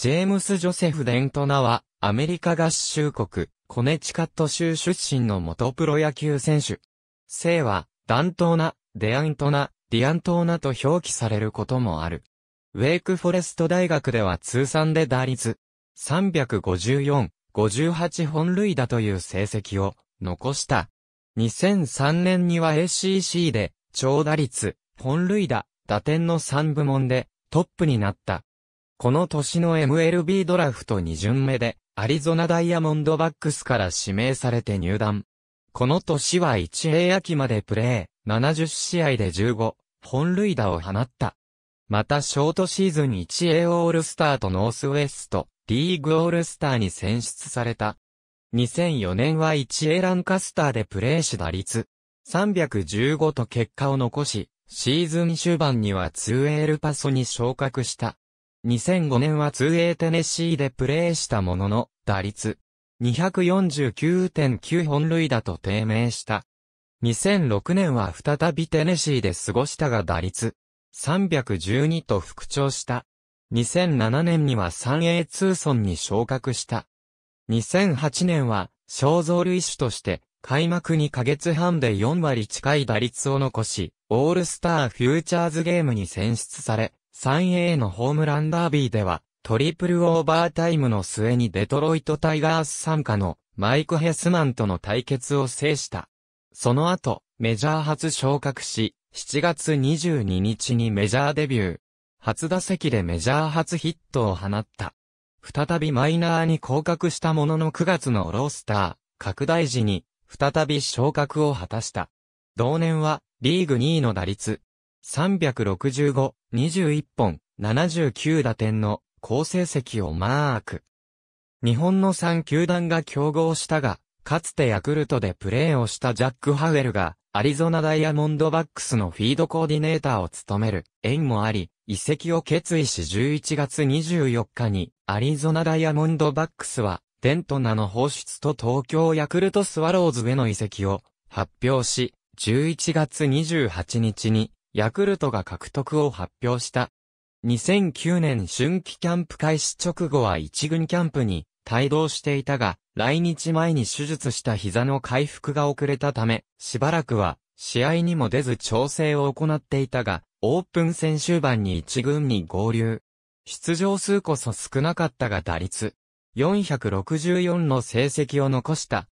ジェームス・ジョセフ・デントナは、アメリカ合衆国、コネチカット州出身の元プロ野球選手。姓は、ダントーナ、デアントナ、ディアントーナと表記されることもある。ウェイクフォレスト大学では通算で打率、354、58本塁打という成績を残した。2003年には ACC で、長打率、本塁打、打点の3部門でトップになった。この年の MLB ドラフト2巡目で、アリゾナダイヤモンドバックスから指名されて入団。この年は1 a 秋までプレー、70試合で15、本塁打を放った。またショートシーズン 1A オールスターとノースウェスト、リーグオールスターに選出された。2004年は 1A ランカスターでプレーし打率315と結果を残し、シーズン終盤には 2A ルパソに昇格した。2005年は 2A テネシーでプレーしたものの、打率249.9本塁打と低迷した。2006年は再びテネシーで過ごしたが打率312と復調した。2007年には 3A 通村に昇格した。2008年は肖像類種として開幕2ヶ月半で4割近い打率を残し、オールスターフューチャーズゲームに選出され、3A のホームランダービーでは、トリプルオーバータイムの末にデトロイトタイガース参加のマイク・ヘスマンとの対決を制した。その後、メジャー初昇格し、7月22日にメジャーデビュー。初打席でメジャー初ヒットを放った。再びマイナーに降格したものの9月のロースター、拡大時に、再び昇格を果たした。同年は、リーグ2位の打率、365、21本、79打点の好成績をマーク。日本の3球団が競合したが、かつてヤクルトでプレーをしたジャック・ハウエルが、アリゾナダイヤモンドバックスのフィードコーディネーターを務める縁もあり、移籍を決意し11月24日に、アリゾナダイヤモンドバックスは、デントナの放出と東京ヤクルトスワローズへの移籍を発表し、11月28日にヤクルトが獲得を発表した。2009年春季キャンプ開始直後は一軍キャンプに帯同していたが、来日前に手術した膝の回復が遅れたため、しばらくは試合にも出ず調整を行っていたが、オープン戦終盤に一軍に合流。出場数こそ少なかったが打率464の成績を残した。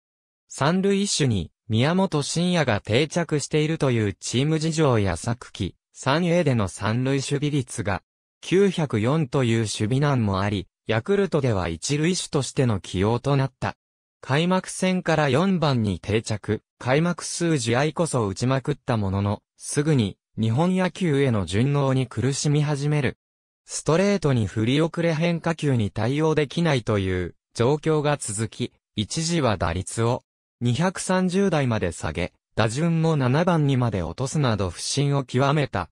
三塁手に宮本慎也が定着しているというチーム事情や昨季、3A での三塁守備率が904という守備難もあり、ヤクルトでは一塁手としての起用となった。開幕戦から4番に定着、開幕数試合こそ打ちまくったものの、すぐに日本野球への順応に苦しみ始める。ストレートに振り遅れ変化球に対応できないという状況が続き、一時は打率を230台まで下げ、打順も7番にまで落とすなど不振を極めた。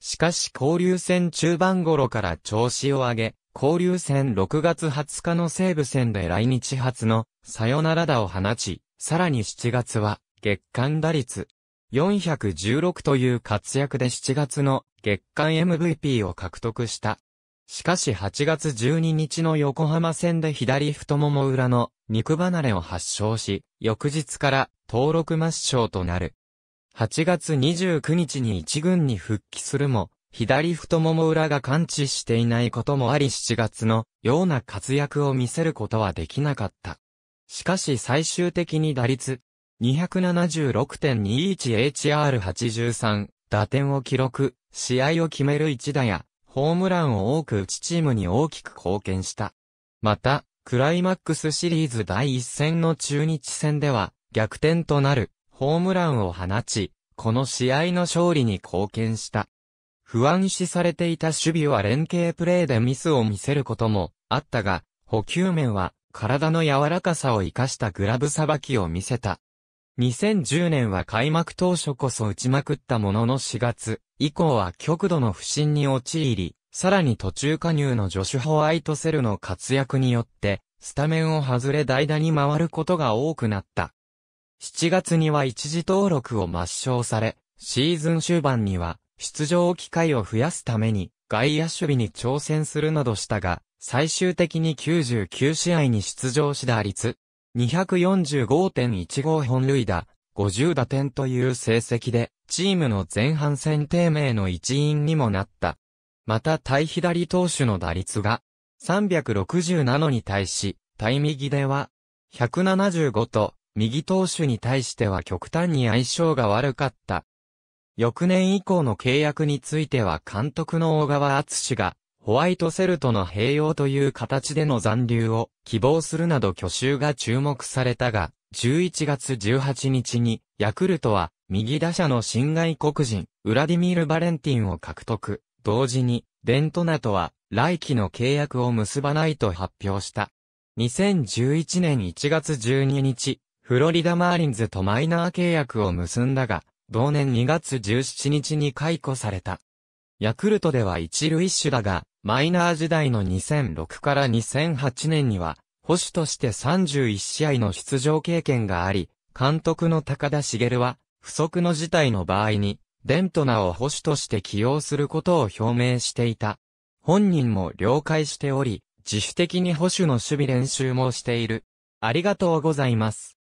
しかし交流戦中盤頃から調子を上げ、交流戦6月20日の西武戦で来日初のサヨナラ打を放ち、さらに7月は月間打率416という活躍で7月の月間 MVP を獲得した。しかし8月12日の横浜戦で左太もも裏の肉離れを発症し、翌日から登録抹消となる。8月29日に一軍に復帰するも、左太もも裏が感知していないこともあり7月のような活躍を見せることはできなかった。しかし最終的に打率 276.21HR83 打点を記録、試合を決める一打やホームランを多く打ちチームに大きく貢献した。また、クライマックスシリーズ第1戦の中日戦では、逆転となるホームランを放ち、この試合の勝利に貢献した。不安視されていた守備は連携プレーでミスを見せることもあったが、補給面は体の柔らかさを活かしたグラブさばきを見せた。2010年は開幕当初こそ打ちまくったものの4月以降は極度の不振に陥り、さらに途中加入のジョシュ・ホワイトセルの活躍によって、スタメンを外れ代打に回ることが多くなった。7月には一時登録を抹消され、シーズン終盤には出場機会を増やすために外野守備に挑戦するなどしたが、最終的に99試合に出場し打率245.15本塁打、50打点という成績で、チームの前半戦低迷の一員にもなった。また対左投手の打率が、367に対し、対右では、175と、右投手に対しては極端に相性が悪かった。翌年以降の契約については監督の大川厚が、ホワイトセルトの併用という形での残留を希望するなど挙手が注目されたが、11月18日に、ヤクルトは、右打者の新外国人、ウラディミール・バレンティンを獲得。同時に、デントナとは、来期の契約を結ばないと発表した。2011年1月12日、フロリダマーリンズとマイナー契約を結んだが、同年2月17日に解雇された。ヤクルトでは一塁手だが、マイナー時代の2006から2008年には、保守として31試合の出場経験があり、監督の高田茂は、不測の事態の場合に、デントナを保守として起用することを表明していた。本人も了解しており、自主的に保守の守備練習もしている。ありがとうございます。